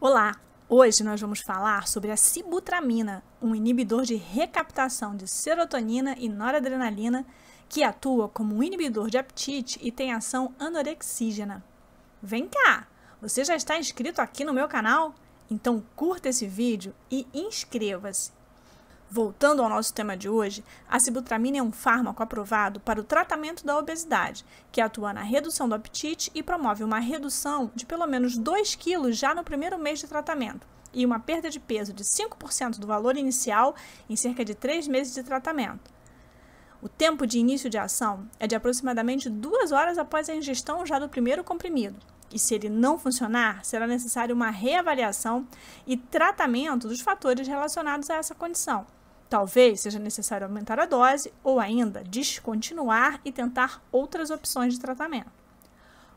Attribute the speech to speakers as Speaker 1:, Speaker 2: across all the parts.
Speaker 1: Olá! Hoje nós vamos falar sobre a cibutramina, um inibidor de recaptação de serotonina e noradrenalina que atua como um inibidor de apetite e tem ação anorexígena. Vem cá! Você já está inscrito aqui no meu canal? Então curta esse vídeo e inscreva-se! Voltando ao nosso tema de hoje, a sibutramina é um fármaco aprovado para o tratamento da obesidade, que atua na redução do apetite e promove uma redução de pelo menos 2 quilos já no primeiro mês de tratamento e uma perda de peso de 5% do valor inicial em cerca de 3 meses de tratamento. O tempo de início de ação é de aproximadamente 2 horas após a ingestão já do primeiro comprimido, e se ele não funcionar, será necessário uma reavaliação e tratamento dos fatores relacionados a essa condição. Talvez seja necessário aumentar a dose ou ainda descontinuar e tentar outras opções de tratamento.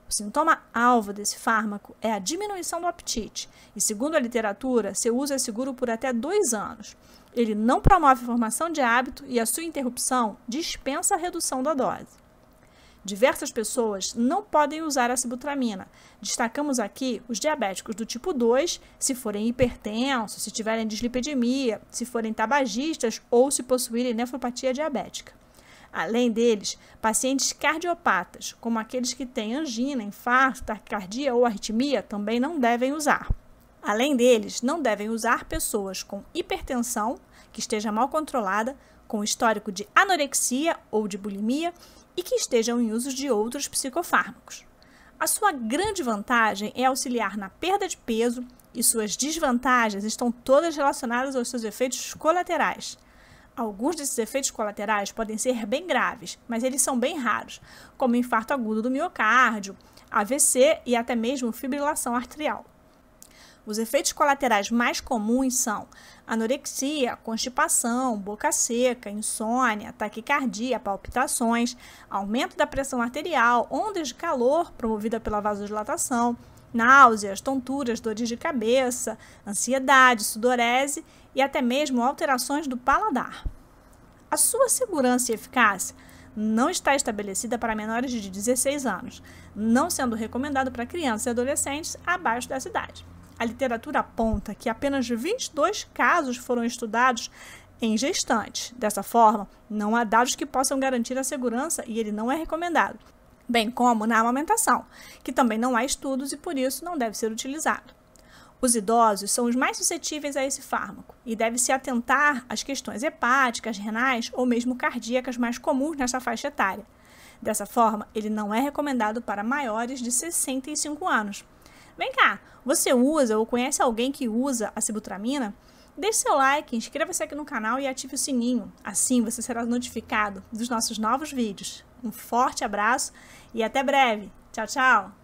Speaker 1: O sintoma alvo desse fármaco é a diminuição do apetite, e segundo a literatura, seu uso é seguro por até dois anos. Ele não promove a formação de hábito e a sua interrupção dispensa a redução da dose. Diversas pessoas não podem usar a sibutramina. Destacamos aqui os diabéticos do tipo 2, se forem hipertensos, se tiverem dislipidemia, se forem tabagistas ou se possuírem nefropatia diabética. Além deles, pacientes cardiopatas, como aqueles que têm angina, infarto, taquicardia ou arritmia, também não devem usar. Além deles, não devem usar pessoas com hipertensão, que esteja mal controlada, com histórico de anorexia ou de bulimia e que estejam em uso de outros psicofármacos. A sua grande vantagem é auxiliar na perda de peso e suas desvantagens estão todas relacionadas aos seus efeitos colaterais. Alguns desses efeitos colaterais podem ser bem graves, mas eles são bem raros, como infarto agudo do miocárdio, AVC e até mesmo fibrilação arterial. Os efeitos colaterais mais comuns são anorexia, constipação, boca seca, insônia, taquicardia, palpitações, aumento da pressão arterial, ondas de calor promovida pela vasodilatação, náuseas, tonturas, dores de cabeça, ansiedade, sudorese e até mesmo alterações do paladar. A sua segurança e eficácia não está estabelecida para menores de 16 anos, não sendo recomendado para crianças e adolescentes abaixo dessa idade. A literatura aponta que apenas 22 casos foram estudados em gestantes. Dessa forma, não há dados que possam garantir a segurança e ele não é recomendado, bem como na amamentação, que também não há estudos e por isso não deve ser utilizado. Os idosos são os mais suscetíveis a esse fármaco e deve se atentar às questões hepáticas, renais ou mesmo cardíacas mais comuns nessa faixa etária. Dessa forma, ele não é recomendado para maiores de 65 anos. Vem cá, você usa ou conhece alguém que usa a sibutramina? Deixe seu like, inscreva-se aqui no canal e ative o sininho. Assim você será notificado dos nossos novos vídeos. Um forte abraço e até breve. Tchau, tchau!